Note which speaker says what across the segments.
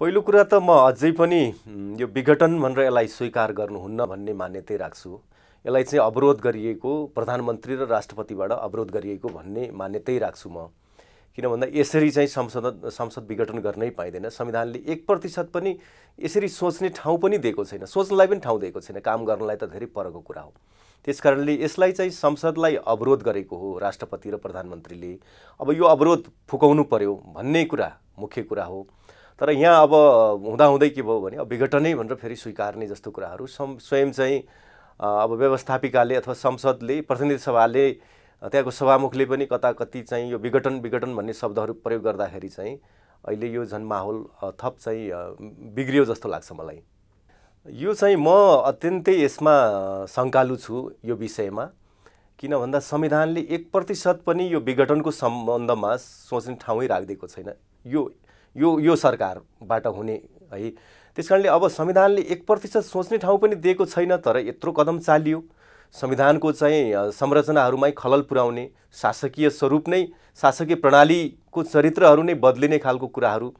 Speaker 1: पहिलो कुरा त म अझै पनि यो विघटन भनेर यसलाई स्वीकार गर्नुहुन्न भन्ने मान्यतै राख्छु यसलाई चाहिँ अवरोध गरिएको प्रधानमन्त्री र राष्ट्रपतिबाट अवरोध गरिएको भन्ने मान्यतै राख्छु म किन भन्दा यसरी चाहिँ संसद संसद विघटन गर्नै पाइँदैन संविधानले एक प्रतिशत पनि यसरी सोच्ने ठाउँ पनि दिएको छैन सोच्नलाई पनि ठाउँ दिएको छैन काम गर्नलाई त धेरै परको कुरा हो त्यस कारणले यसलाई चाहिँ संसदलाई अवरोध गरेको हो राष्ट्रपति र प्रधानमन्त्रीले अब यो अवरोध फुकाउनु पर्यो भन्ने कुरा मुख्य कुरा हो तर यहाँ अब हुँदाहुँदै के भयो भने अब विघटनै भनेर फेरि स्वीकार्ने जस्तो कुराहरू स्वयं चाहिँ अब व्यवस्थापिकाले अथवा संसदले प्रतिनिधि सभाले त्यहाँको सभामुखले पनि कता कति चाहिँ यो विघटन विघटन भन्ने शब्दहरू प्रयोग गर्दाखेरि चाहिँ अहिले यो झन् माहौल थप चाहिँ बिग्रियो जस्तो लाग्छ मलाई यो चाहिँ म अत्यन्तै यसमा सङ्कालु छु यो विषयमा किन भन्दा संविधानले एक प्रतिशत पनि यो विघटनको सम्बन्धमा सोच्ने ठाउँै राखिदिएको छैन यो यो यो सरकारबाट हुने है त्यस कारणले अब संविधानले एक प्रतिशत सोच्ने ठाउँ पनि दिएको छैन तर यत्रो कदम चालियो संविधानको चाहिँ संरचनाहरूमै खलल पुर्याउने शासकीय स्वरूप नै शासकीय प्रणालीको चरित्रहरू नै बदलिने खालको कुराहरू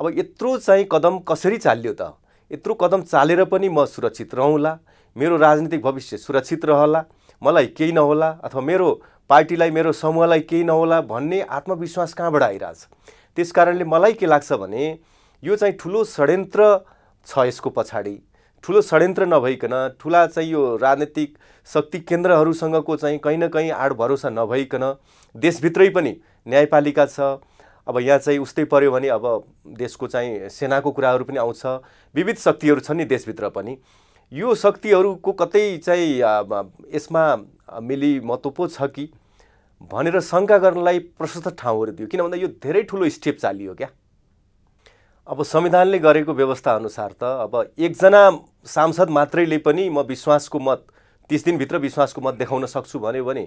Speaker 1: अब यत्रो चाहिँ कदम कसरी चालियो त यत्रो कदम चालेर पनि म सुरक्षित रहँला मेरो राजनीतिक भविष्य सुरक्षित रहला मलाई केही नहोला अथवा मेरो पार्टीलाई मेरो समूहलाई केही नहोला भन्ने आत्मविश्वास कहाँबाट आइरहेछ त्यस कारणले मलाई के लाग्छ भने यो चाहिँ ठुलो षड्यन्त्र छ यसको पछाडि ठुलो षड्यन्त्र नभइकन ठुला चाहिँ यो राजनैतिक शक्ति केन्द्रहरूसँगको चाहिँ कहीँ न कहीँ आड भरोसा नभइकन देशभित्रै पनि न्यायपालिका छ अब यहाँ चाहिँ उस्तै पऱ्यो भने अब देशको चाहिँ सेनाको कुराहरू पनि आउँछ विविध शक्तिहरू छन् नि देशभित्र पनि यो शक्तिहरूको कतै चाहिँ यसमा मिली महत्त्व पो छ कि भनेर शङ्का गर्नलाई प्रशस्त ठाउँहरू दियो किन भन्दा यो धेरै ठुलो स्टेप चालियो क्या अब संविधानले गरेको व्यवस्था अनुसार त अब एकजना सांसद मात्रैले पनि म विश्वासको मत तिस दिनभित्र विश्वासको मत देखाउन सक्छु भन्यो भने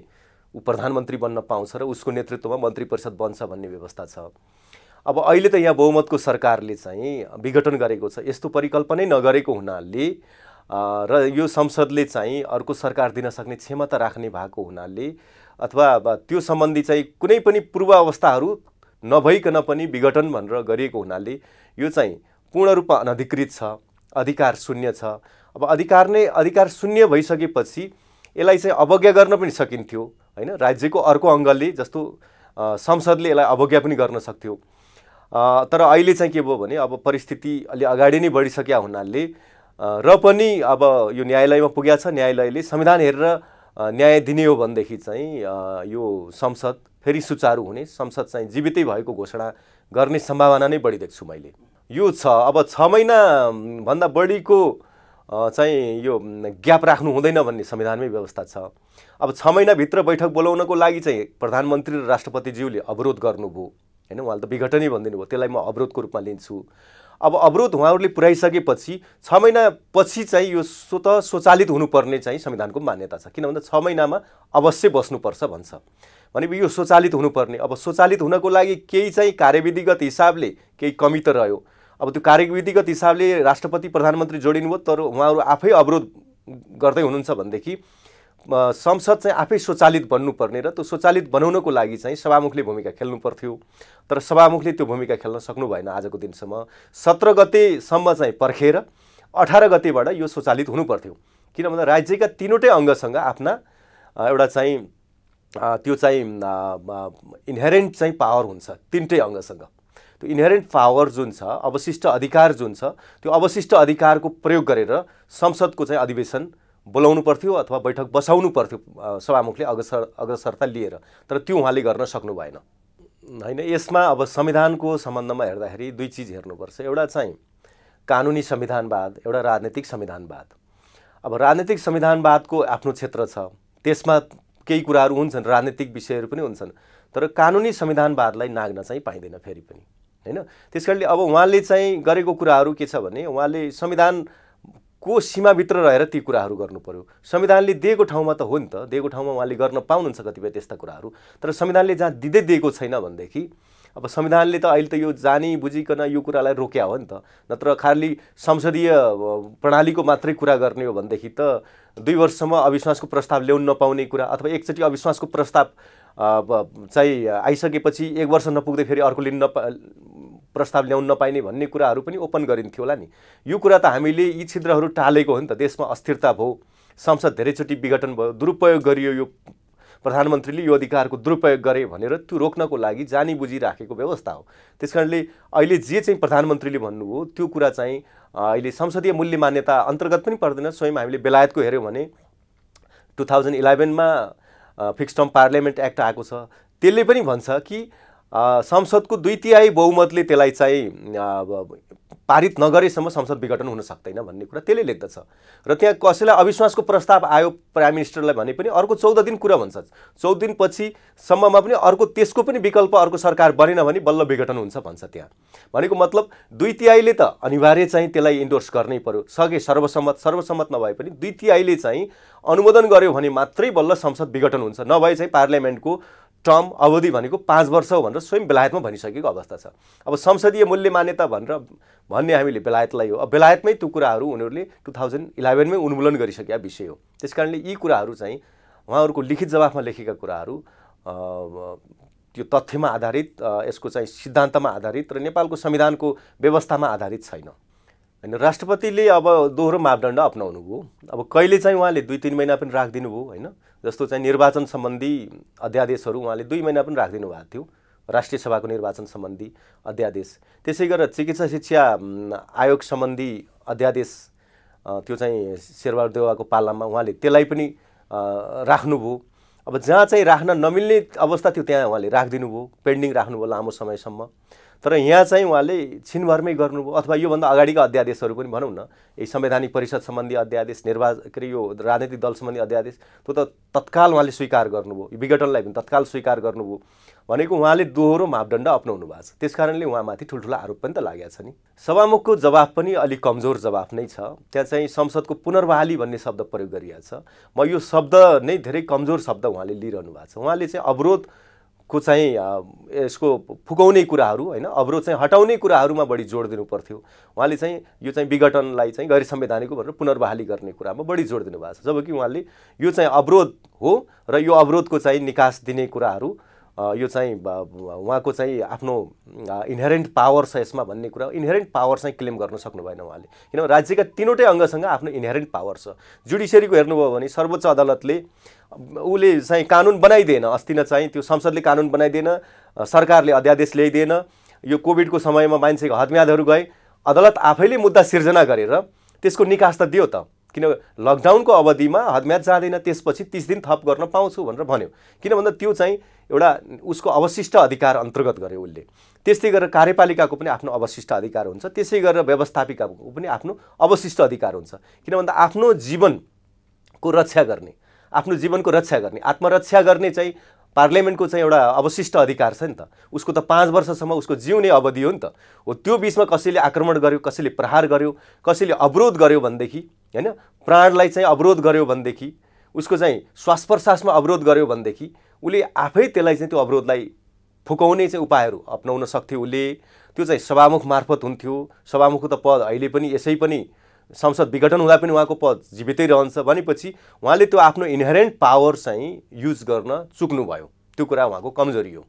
Speaker 1: ऊ प्रधानमन्त्री बन्न पाउँछ र उसको नेतृत्वमा मन्त्री परिषद बन्छ भन्ने व्यवस्था छ अब अहिले त यहाँ बहुमतको सरकारले चाहिँ विघटन गरेको छ यस्तो परिकल्पनै नगरेको हुनाले र यो संसदले चाहिँ अर्को सरकार दिन सक्ने क्षमता राख्ने भएको हुनाले अथवा त्यो सम्बन्धी चाहिँ कुनै पनि पूर्व अवस्थाहरू नभइकन पनि विघटन भनेर गरिएको हुनाले यो चाहिँ पूर्ण रूपमा अनधिकृत छ अधिकार शून्य छ अब अधिकार नै अधिकार शून्य भइसकेपछि यसलाई चाहिँ अवज्ञा गर्न पनि सकिन्थ्यो होइन राज्यको अर्को अङ्गले जस्तो संसदले यसलाई अवज्ञा पनि गर्न सक्थ्यो तर अहिले चाहिँ के भयो भने अब परिस्थिति अलि अगाडि नै बढिसकेका हुनाले र पनि अब यो न्यायालयमा पुगेको छ न्यायालयले संविधान हेरेर न्याय दिने हो भनेदेखि चाहिँ यो संसद फेरि सुचारू हुने संसद चाहिँ जीवितै भएको घोषणा गर्ने सम्भावना नै बढी देख्छु मैले यो छ अब छ महिनाभन्दा बढीको चाहिँ यो ग्याप राख्नु हुँदैन भन्ने संविधानमै व्यवस्था छ अब छ महिनाभित्र बैठक बोलाउनको लागि चाहिँ प्रधानमन्त्री र राष्ट्रपतिज्यूले अवरोध गर्नुभयो होइन उहाँले त विघटनै भनिदिनु भयो त्यसलाई म अवरोधको रूपमा लिन्छु अब अवरोध उहाँहरूले पुर्याइसकेपछि छ महिनापछि चाहिँ यो स्वत स्वचालित हुनुपर्ने चाहिँ संविधानको मान्यता छ किन भन्दा छ महिनामा अवश्य बस्नुपर्छ भन्छ भने यो स्वचालित हुनुपर्ने अब स्वचालित हुनको लागि केही चाहिँ कार्यविधिगत हिसाबले केही कमी त रह्यो अब त्यो कार्यविधिगत हिसाबले राष्ट्रपति प्रधानमन्त्री जोडिनुभयो तर उहाँहरू आफै अवरोध गर्दै हुनुहुन्छ भनेदेखि संसद चाहिँ आफै स्वचालित बन्नुपर्ने र त्यो स्वचालित बनाउनको लागि चाहिँ सभामुखले भूमिका खेल्नु पर्थ्यो तर सभामुखले त्यो भूमिका खेल्न सक्नु भएन आजको दिनसम्म सत्र गतेसम्म चाहिँ पर्खेर अठार गतेबाट यो स्वचालित हुनुपर्थ्यो किन भन्दा राज्यका तिनवटै अङ्गसँग आफ्ना एउटा चाहिँ त्यो चाहिँ इन्हेरेन्ट चाहिँ पावर हुन्छ तिनटै अङ्गसँग त्यो इन्हेरेन्ट पावर जुन छ अवशिष्ट अधिकार जुन छ त्यो अवशिष्ट अधिकारको प्रयोग गरेर संसदको चाहिँ अधिवेशन बोलाउनु पर्थ्यो अथवा बैठक बसाउनु पर्थ्यो सभामुखले अग्रसर अग्रसरता लिएर तर त्यो उहाँले गर्न सक्नु भएन होइन यसमा अब संविधानको सम्बन्धमा हेर्दाखेरि दुई चिज हेर्नुपर्छ एउटा चाहिँ कानुनी संविधानवाद एउटा राजनीतिक संविधानवाद अब राजनीतिक संविधानवादको आफ्नो क्षेत्र छ त्यसमा केही कुराहरू हुन्छन् राजनीतिक विषयहरू पनि हुन्छन् तर कानुनी संविधानवादलाई नाग्न चाहिँ पाइँदैन फेरि पनि होइन त्यस कारणले अब उहाँले चाहिँ गरेको कुराहरू के छ भने उहाँले संविधान को सीमाभित्र रहेर ती कुराहरू गर्नु पऱ्यो संविधानले दिएको ठाउँमा त हो नि त दिएको ठाउँमा उहाँले गर्न पाउनुहुन्छ कतिपय त्यस्ता कुराहरू तर संविधानले जहाँ दिँदै दिएको छैन भनेदेखि अब संविधानले त अहिले त यो जानी बुझिकन यो कुरालाई रोक्या हो नि त नत्र खालि संसदीय प्रणालीको मात्रै कुरा गर्ने हो भनेदेखि त दुई वर्षसम्म अविश्वासको प्रस्ताव ल्याउन नपाउने कुरा अथवा एकचोटि अविश्वासको प्रस्ताव चाहिँ आइसकेपछि एक वर्ष नपुग्दै फेरि अर्को लिन नपा प्रस्ताव ल्याउन नपाइने भन्ने कुराहरू पनि ओपन गरिन्थ्यो होला नि यो कुरा त हामीले यी छिद्रहरू टालेको हो नि त देशमा अस्थिरता भयो संसद धेरैचोटि विघटन भयो दुरुपयोग गरियो यो प्रधानमन्त्रीले यो अधिकारको दुरुपयोग गरे भनेर त्यो रोक्नको लागि जानी बुझिराखेको व्यवस्था हो त्यस कारणले अहिले जे चाहिँ प्रधानमन्त्रीले भन्नुभयो त्यो कुरा चाहिँ अहिले संसदीय मूल्य मान्यता अन्तर्गत पनि पर्दैन स्वयं हामीले बेलायतको हेऱ्यौँ भने टु थाउजन्ड इलेभेनमा फिक्स टर्म पार्लियामेन्ट एक्ट आएको छ त्यसले पनि भन्छ कि संसदको दुई तिहाई बहुमतले त्यसलाई चाहिँ पारित नगरेसम्म संसद विघटन हुन सक्दैन भन्ने कुरा त्यसले लेख्दछ र त्यहाँ कसैलाई अविश्वासको प्रस्ताव आयो प्राइम मिनिस्टरलाई भने पनि अर्को चौध दिन कुरा भन्छ चौध दिनपछिसम्ममा पनि अर्को त्यसको पनि विकल्प अर्को सरकार बनेन भने बल्ल विघटन हुन्छ भन्छ त्यहाँ भनेको मतलब दुई तिहाईले त अनिवार्य चाहिँ त्यसलाई इन्डोर्स गर्नै पर्यो सके सर्वसम्मत सर्वसम्मत नभए पनि दुई तिहाईले चाहिँ अनुमोदन गर्यो भने मात्रै बल्ल संसद विघटन हुन्छ नभए चाहिँ पार्लियामेन्टको टर्म अवधि भनेको पाँच वर्ष हो भनेर स्वयं बेलायतमा भनिसकेको अवस्था छ अब संसदीय मूल्य मान्यता भनेर भन्ने हामीले बेलायतलाई हो अब बेलायतमै त्यो कुराहरू उनीहरूले टु थाउजन्ड इलेभेनमै उन्मूलन गरिसकेका विषय हो त्यस कारणले यी कुराहरू चाहिँ उहाँहरूको लिखित जवाफमा लेखेका कुराहरू त्यो तथ्यमा आधारित यसको चाहिँ सिद्धान्तमा आधारित र नेपालको संविधानको व्यवस्थामा आधारित छैन होइन राष्ट्रपतिले अब दोहोरो मापदण्ड अप्नाउनु भयो अब कहिले चाहिँ उहाँले दुई तिन महिना पनि राखिदिनु भयो होइन जस्तो चाहिँ निर्वाचन सम्बन्धी अध्यादेशहरू उहाँले दुई महिना पनि राखिदिनु भएको थियो राष्ट्रिय सभाको निर्वाचन सम्बन्धी अध्यादेश त्यसै गरेर चिकित्सा शिक्षा आयोग सम्बन्धी अध्यादेश त्यो चाहिँ शेरबहादुर पालामा उहाँले त्यसलाई पनि राख्नुभयो अब जहाँ चाहिँ राख्न नमिल्ने अवस्था थियो त्यहाँ उहाँले राखिदिनु भयो पेन्डिङ राख्नुभयो लामो समयसम्म तर यहाँ चाहिँ उहाँले छिनभरमै गर्नुभयो अथवा योभन्दा अगाडिका अध्यादेशहरू पनि भनौँ न यही संवैधानिक परिषद सम्बन्धी अध्यादेश निर्वाचन के अरे यो राजनीतिक दल सम्बन्धी अध्यादेश त्यो त तत्काल उहाँले स्वीकार गर्नुभयो विघटनलाई पनि तत्काल स्वीकार गर्नुभयो भनेको उहाँले दोहोरो मापदण्ड अप्नाउनु भएको छ त्यस कारणले उहाँमाथि ठुल्ठुला आरोप पनि त लागेको छ नि सभामुखको जवाफ पनि अलिक कमजोर जवाफ नै छ त्यहाँ चाहिँ संसदको पुनर्वहाली भन्ने शब्द प्रयोग गरिएको छ म यो शब्द नै धेरै कमजोर शब्द उहाँले लिइरहनु भएको छ उहाँले चाहिँ अवरोध को चाहिँ यसको फुकाउने कुराहरू होइन अवरोध चाहिँ हटाउने कुराहरूमा बढी जोड दिनु पर्थ्यो उहाँले चाहिँ यो चाहिँ विघटनलाई चाहिँ गैर संवैधानिक भनेर पुनर्बहाली गर्ने कुरामा बढी जोड दिनुभएको छ जबकि उहाँले यो चाहिँ अवरोध हो र यो अवरोधको चाहिँ निकास दिने कुराहरू यो चाहिँ उहाँको चाहिँ आफ्नो इन्हेरेन्ट पावर छ यसमा भन्ने कुरा इन्हेरेन्ट पावर चाहिँ क्लेम गर्न सक्नु भएन उहाँले किनभने राज्यका तिनवटै अङ्गसँग आफ्नो इन्हेरेन्ट पावर छ जुडिसियरीको हेर्नुभयो भने सर्वोच्च अदालतले उसले चाहिँ कानुन बनाइदिएन अस्ति न चाहिँ त्यो संसदले कानुन बनाइदिएन सरकारले अध्यादेश ल्याइदिएन यो कोभिडको समयमा मान्छेको हदम्यादहरू गए अदालत आफैले मुद्दा सिर्जना गरेर त्यसको निकास त दियो त किन लकडाउनको अवधिमा हदम्याद जाँदैन त्यसपछि तिस दिन थप गर्न पाउँछु भनेर भन्यो किन भन्दा त्यो चाहिँ एउटा उसको अवशिष्ट अधिकार अन्तर्गत गर्यो उसले त्यस्तै गरेर कार्यपालिकाको पनि आफ्नो अवशिष्ट अधिकार हुन्छ त्यसै गरेर व्यवस्थापिकाको पनि आफ्नो अवशिष्ट अधिकार हुन्छ किन भन्दा आफ्नो जीवनको रक्षा गर्ने आफ्नो जीवनको रक्षा गर्ने आत्मरक्षा गर्ने चाहिँ पार्लियामेन्टको चाहिँ एउटा अवशिष्ट अधिकार छ नि त उसको त पाँच वर्षसम्म उसको जिउने अवधि हो नि त हो त्यो बिचमा कसैले आक्रमण गर्यो कसैले प्रहार गर्यो कसैले अवरोध गर्यो भनेदेखि होइन प्राणलाई चाहिँ अवरोध गर्यो भनेदेखि उसको चाहिँ श्वास प्रश्वासमा अवरोध गर्यो भनेदेखि उसले आफै त्यसलाई चाहिँ त्यो अवरोधलाई फुकाउने चाहिँ उपायहरू अप्नाउन सक्थ्यो उसले त्यो चाहिँ सभामुख मार्फत हुन्थ्यो सभामुखको त पद अहिले पनि यसै पनि संसद विघटन हुँदा पनि उहाँको पद जीवितै रहन्छ भनेपछि उहाँले त्यो आफ्नो इन्हेरेन्ट पावर चाहिँ युज गर्न चुक्नुभयो त्यो कुरा उहाँको कमजोरी हो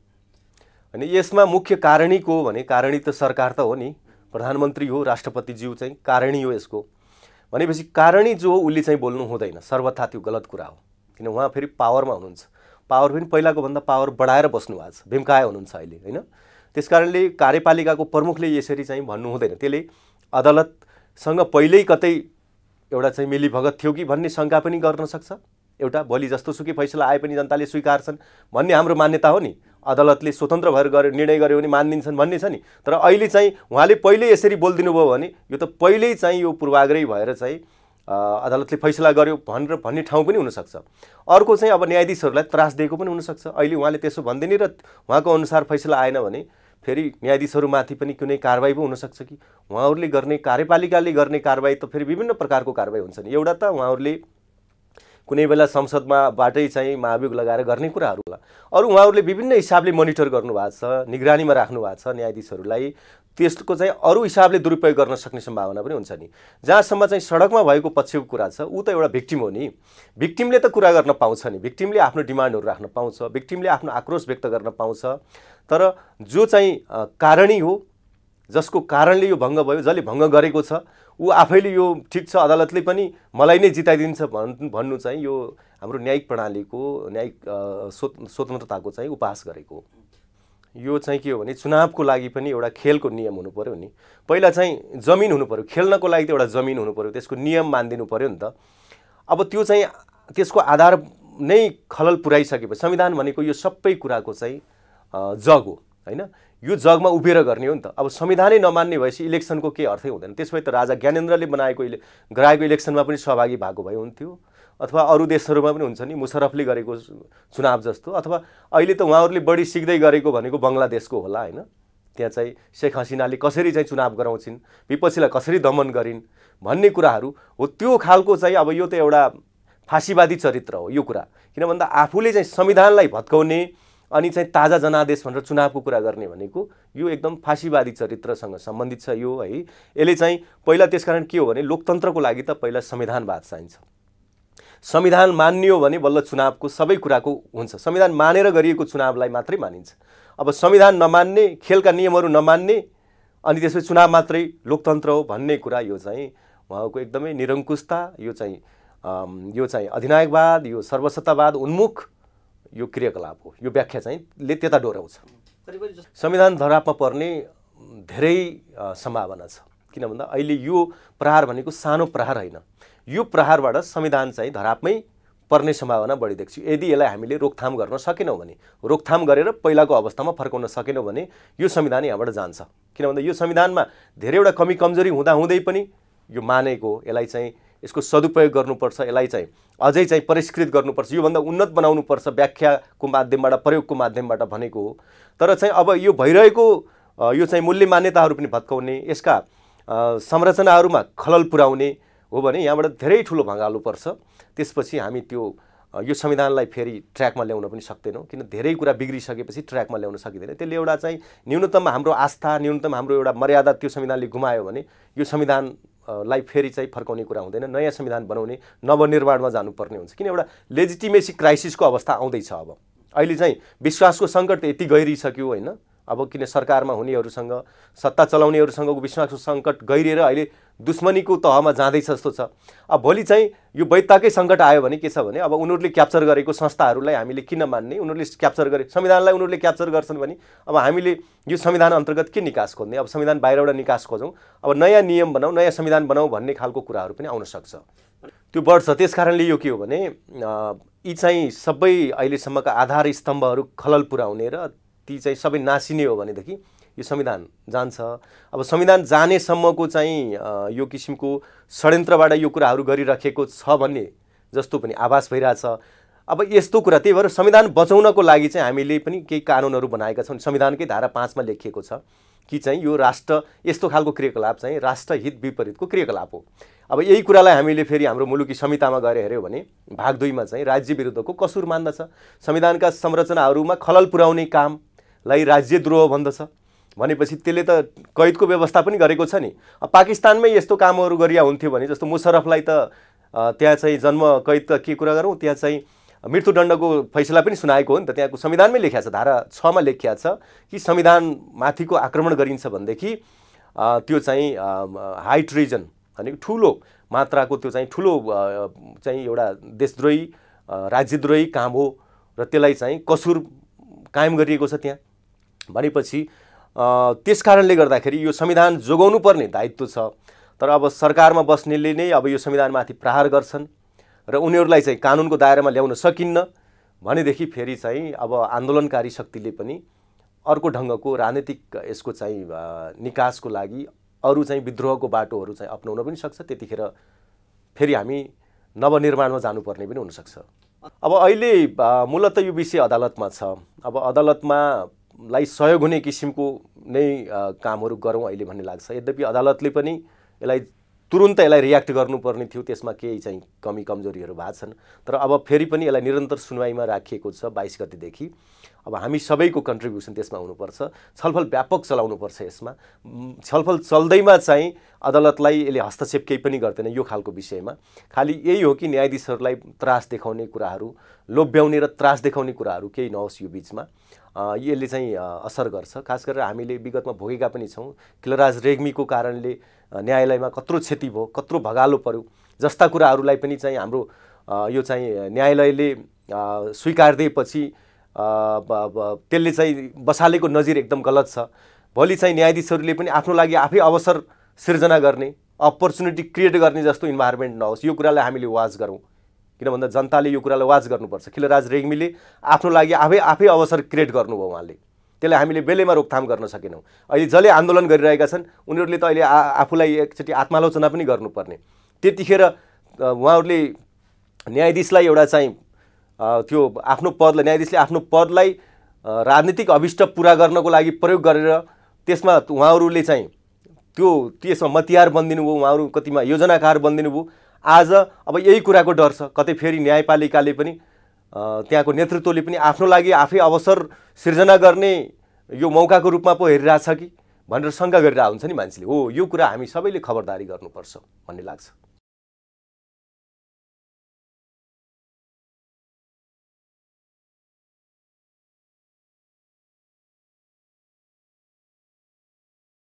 Speaker 1: अनि यसमा मुख्य कारणी भने कारणी त सरकार त हो नि प्रधानमन्त्री हो राष्ट्रपतिज्यू चाहिँ कारणी हो यसको भनेपछि कारणी जो हो उसले चाहिँ बोल्नु हुँदैन सर्वथा त्यो गलत कुरा हो किन उहाँ फेरि पावरमा हुनुहुन्छ पावर पनि पहिलाको भन्दा पावर बढाएर बस्नु छ भीमकाय हुनुहुन्छ अहिले होइन त्यस कारणले कार्यपालिकाको प्रमुखले यसरी चाहिँ भन्नु हुँदैन त्यसले अदालत सँग पहिल्यै कतै एउटा चाहिँ मिलीभगत थियो कि भन्ने शङ्का पनि गर्न सक्छ एउटा भोलि जस्तो सुकै फैसला आए पनि जनताले स्वीकार्छन् भन्ने हाम्रो मान्यता हो नि अदालतले स्वतन्त्र भएर गर्यो निर्णय गर्यो भने मानिदिन्छन् भन्ने छ नि तर अहिले चाहिँ उहाँले पहिल्यै यसरी बोलिदिनु भयो भने यो त पहिल्यै चाहिँ यो पूर्वाग्रही भएर चाहिँ अदालतले फैसला गर्यो भनेर भन्ने ठाउँ पनि हुनसक्छ अर्को चाहिँ अब न्यायाधीशहरूलाई त्रास दिएको पनि हुनसक्छ अहिले उहाँले त्यसो भनिदिने र उहाँको अनुसार फैसला आएन भने फेरि न्यायाधीशहरूमाथि पनि कुनै कारवाही पो हुनसक्छ कि उहाँहरूले गर्ने कार्यपालिकाले गर्ने कारवाही त फेरि विभिन्न प्रकारको कारवाही नि एउटा त उहाँहरूले कुनै बेला संसदमा बाटै चाहिँ महाभियोग लगाएर गर्ने कुराहरू होला अरू उहाँहरूले विभिन्न हिसाबले मोनिटर गर्नुभएको छ निगरानीमा राख्नु भएको छ न्यायाधीशहरूलाई त्यसको चाहिँ अरू हिसाबले दुरुपयोग गर्न सक्ने सम्भावना पनि हुन्छ नि जहाँसम्म चाहिँ सडकमा भएको पछिको कुरा छ ऊ त एउटा भिक्टिम हो नि भिक्टिमले त कुरा गर्न पाउँछ नि भिक्टिमले आफ्नो डिमान्डहरू राख्न पाउँछ भिक्टिमले आफ्नो आक्रोश व्यक्त गर्न पाउँछ तर जो चाहिँ कारणी हो जसको कारणले यो भङ्ग भयो जसले भङ्ग गरेको छ ऊ आफैले यो ठिक छ अदालतले पनि मलाई नै जिताइदिन्छ भन् भन्नु चाहिँ यो हाम्रो न्यायिक प्रणालीको न्यायिक स्वतन्त्रताको चाहिँ उपहास गरेको हो यो चाहिँ के हो भने चुनावको लागि पनि एउटा खेलको नियम हुनु पऱ्यो नि पहिला चाहिँ जमिन हुनु पऱ्यो खेल्नको लागि त एउटा जमिन हुनु पऱ्यो त्यसको नियम मानिदिनु पऱ्यो नि त अब त्यो चाहिँ त्यसको आधार नै खलल पुऱ्याइसकेपछि संविधान भनेको यो सबै कुराको चाहिँ जग हो होइन यो जगमा उभिएर गर्ने हो नि त अब संविधानै नमान्ने भएपछि इलेक्सनको केही अर्थै हुँदैन त्यसो भए त राजा ज्ञानेन्द्रले बनाएको इले गराएको इलेक्सनमा पनि सहभागी भएको भए हुन्थ्यो अथवा अरू देशहरूमा पनि हुन्छ नि मुसरफले गरेको चुनाव जस्तो अथवा अहिले त उहाँहरूले बढी सिक्दै गरेको भनेको बङ्गलादेशको होला होइन त्यहाँ चाहिँ शेख हसिनाले कसरी चाहिँ चुनाव गराउँछिन् विपक्षीलाई कसरी दमन गरिन् भन्ने कुराहरू हो त्यो खालको चाहिँ अब यो त एउटा फाँसीवादी चरित्र हो यो कुरा किन भन्दा आफूले चाहिँ संविधानलाई भत्काउने अनि चाहिँ ताजा जनादेश भनेर चुनावको कुरा गर्ने भनेको यो एकदम फाँसीवादी चरित्रसँग सम्बन्धित छ यो है यसले चाहिँ पहिला त्यसकारण के हो भने लोकतन्त्रको लागि त पहिला संविधानवाद चाहिन्छ संविधान मानियो भने बल्ल चुनावको सबै कुराको हुन्छ संविधान मानेर गरिएको चुनावलाई मात्रै मानिन्छ अब संविधान नमान्ने खेलका नियमहरू नमान्ने अनि त्यसपछि चुनाव मात्रै लोकतन्त्र हो भन्ने कुरा यो चाहिँ उहाँको एकदमै निरङ्कुशता यो चाहिँ यो चाहिँ अधिनायकवाद यो सर्वसत्तावाद उन्मुख यो क्रियाकलाप हो यो व्याख्या चाहिँ ले त्यता डोराउँछ संविधान धरापमा पर्ने धेरै सम्भावना छ किन भन्दा अहिले यो प्रहार भनेको सानो प्रहार होइन यो प्रहारबाट संविधान चाहिँ धरापमै पर्ने सम्भावना बढी देख्छु यदि यसलाई हामीले रोकथाम गर्न सकेनौँ भने रोकथाम गरेर पहिलाको अवस्थामा फर्काउन सकेनौँ भने यो संविधान यहाँबाट जान्छ किन भन्दा यो संविधानमा धेरैवटा कमी कमजोरी हुँदाहुँदै पनि यो मानेको यसलाई चाहिँ यसको सदुपयोग गर्नुपर्छ यसलाई चाहिँ अझै चाहिँ परिष्कृत गर्नुपर्छ योभन्दा उन्नत बनाउनुपर्छ व्याख्याको माध्यमबाट प्रयोगको माध्यमबाट भनेको हो तर चाहिँ अब यो भइरहेको यो चाहिँ मूल्य मान्यताहरू पनि भत्काउने यसका संरचनाहरूमा खलल पुर्याउने हो भने यहाँबाट धेरै ठुलो भँगालो पर्छ त्यसपछि हामी त्यो यो संविधानलाई फेरि ट्र्याकमा ल्याउन पनि सक्दैनौँ किन धेरै कुरा बिग्रिसकेपछि ट्र्याकमा ल्याउन सकिँदैन त्यसले एउटा चाहिँ न्यूनतम हाम्रो आस्था न्यूनतम हाम्रो एउटा मर्यादा त्यो संविधानले गुमायो भने यो संविधानलाई फेरि चाहिँ फर्काउने कुरा हुँदैन नयाँ संविधान बनाउने नवनिर्माणमा जानुपर्ने हुन्छ किन एउटा लेजिटिमेसी क्राइसिसको अवस्था आउँदैछ अब अहिले चाहिँ विश्वासको सङ्कट यति गहिरिसक्यो होइन अब किन सरकारमा हुनेहरूसँग सत्ता चलाउनेहरूसँगको विश्वासको सङ्कट गहिरिएर अहिले दुश्मनीको तहमा जाँदैछ जस्तो छ अब भोलि चाहिँ यो वैधताकै सङ्कट आयो भने के छ भने अब उनीहरूले क्याप्चर गरेको संस्थाहरूलाई हामीले किन मान्ने उनीहरूले क्याप्चर गरे संविधानलाई उनीहरूले क्याप्चर गर्छन् भने अब हामीले यो संविधान अन्तर्गत के निकास खोज्ने अब संविधान बाहिरबाट निकास खोजौँ अब नयाँ नियम बनाऊ नयाँ संविधान बनाऊ भन्ने खालको कुराहरू पनि आउन सक्छ त्यो बढ्छ त्यस कारणले यो के हो भने यी चाहिँ सबै अहिलेसम्मका आधार स्तम्भहरू खलल पुर्याउने र ती चाहिँ सबै नासिने हो भनेदेखि यो संविधान जान्छ अब संविधान जानेसम्मको चाहिँ यो किसिमको षड्यन्त्रबाट यो कुराहरू गरिराखेको छ भन्ने जस्तो पनि आभास भइरहेछ अब यस्तो कुरा त्यही भएर संविधान बचाउनको लागि चाहिँ हामीले पनि केही कानुनहरू बनाएका छौँ संविधानकै धारा पाँचमा लेखिएको छ कि चाहिँ यो राष्ट्र यस्तो खालको क्रियाकलाप चाहिँ राष्ट्रहित विपरीतको क्रियाकलाप हो अब यही कुरालाई हामीले फेरि हाम्रो मुलुकी संहितामा गएर हेऱ्यौँ भने भाग दुईमा चाहिँ राज्य विरुद्धको कसुर मान्दछ संविधानका संरचनाहरूमा खलल पुर्याउने काम लाई राज्यद्रोह भन्दछ भनेपछि त्यसले त कैदको व्यवस्था पनि गरेको छ नि पाकिस्तानमै यस्तो कामहरू गरिया हुन्थ्यो भने जस्तो मुसरफलाई त त्यहाँ चाहिँ जन्म कैद त के कुरा गरौँ त्यहाँ चाहिँ मृत्युदण्डको फैसला पनि सुनाएको हो नि त त्यहाँको संविधानमै लेखिया छ धारा छमा लेखिया छ कि संविधानमाथिको आक्रमण गरिन्छ भनेदेखि त्यो चाहिँ हाई ट्रिजन अनि ठुलो मात्राको त्यो चाहिँ ठुलो चाहिँ एउटा देशद्रोही राज्यद्रोही काम हो र त्यसलाई चाहिँ कसुर कायम गरिएको छ त्यहाँ भनेपछि त्यस कारणले गर्दाखेरि यो संविधान जोगाउनु पर्ने दायित्व छ तर अब सरकारमा बस्नेले नै अब यो संविधानमाथि प्रहार गर्छन् र उनीहरूलाई चाहिँ कानुनको दायरामा ल्याउन सकिन्न भनेदेखि फेरि चाहिँ अब आन्दोलनकारी शक्तिले पनि अर्को ढङ्गको राजनीतिक यसको चाहिँ निकासको लागि अरू चाहिँ विद्रोहको बाटोहरू चाहिँ अप्नाउन पनि सक्छ त्यतिखेर फेरि हामी नवनिर्माणमा जानुपर्ने पनि हुनसक्छ अब अहिले मूलत यो विषय अदालतमा छ अब अदालतमा लाई सहयोग हुने किसिमको नै कामहरू गरौँ अहिले भन्ने लाग्छ यद्यपि अदालतले पनि यसलाई तुरुन्त यसलाई रियाक्ट गर्नुपर्ने थियो त्यसमा केही चाहिँ कमी कमजोरीहरू भएको छन् तर अब फेरि पनि यसलाई निरन्तर सुनवाईमा राखिएको छ बाइस गतिदेखि अब हामी सबैको कन्ट्रिब्युसन त्यसमा हुनुपर्छ छलफल व्यापक चलाउनुपर्छ यसमा छलफल चल्दैमा चाहिँ अदालतलाई यसले हस्तक्षेप केही पनि गर्दैन यो खालको विषयमा खालि यही हो कि न्यायाधीशहरूलाई त्रास देखाउने कुराहरू लोभ्याउने र त्रास देखाउने कुराहरू केही नहोस् यो बिचमा यसले चाहिँ असर गर्छ खास गरेर हामीले विगतमा भोगेका पनि छौँ किलराज रेग्मीको कारणले न्यायालयमा कत्रो क्षति भयो कत्रो भगालो पऱ्यो जस्ता कुराहरूलाई पनि चाहिँ हाम्रो यो चाहिँ न्यायालयले स्वीकार दिएपछि त्यसले चाहिँ बसालेको नजिर एकदम गलत छ भोलि चाहिँ न्यायाधीशहरूले पनि आफ्नो लागि आफै अवसर सिर्जना गर्ने अपर्च्युनिटी क्रिएट गर्ने जस्तो इन्भाइरोमेन्ट नहोस् यो कुरालाई हामीले वाच गरौँ किन भन्दा जनताले यो कुरालाई वाच गर्नुपर्छ खिलराज रेग्मीले आफ्नो लागि आफै आफै अवसर क्रिएट गर्नुभयो उहाँले त्यसलाई हामीले बेलैमा रोकथाम गर्न सकेनौँ अहिले जसले आन्दोलन गरिरहेका छन् उनीहरूले त अहिले आफूलाई एकचोटि आत्मालोचना पनि गर्नुपर्ने त्यतिखेर उहाँहरूले न्यायाधीशलाई एउटा चाहिँ त्यो आफ्नो पदलाई न्यायाधीशले आफ्नो पदलाई राजनीतिक अभिष्ट पुरा गर्नको लागि प्रयोग गरेर त्यसमा उहाँहरूले चाहिँ त्यो त्यसमा मतियार बनिदिनु भयो उहाँहरू कतिमा योजनाकार बनिदिनु भयो आज अब यही कुराको डर छ कतै फेरि न्यायपालिकाले पनि त्यहाँको नेतृत्वले पनि आफ्नो लागि आफै अवसर सिर्जना गर्ने यो मौकाको रूपमा पो हेरिरहेछ कि भनेर शङ्का गरिरहेको हुन्छ नि मान्छेले हो यो कुरा हामी सबैले खबरदारी गर्नुपर्छ भन्ने लाग्छ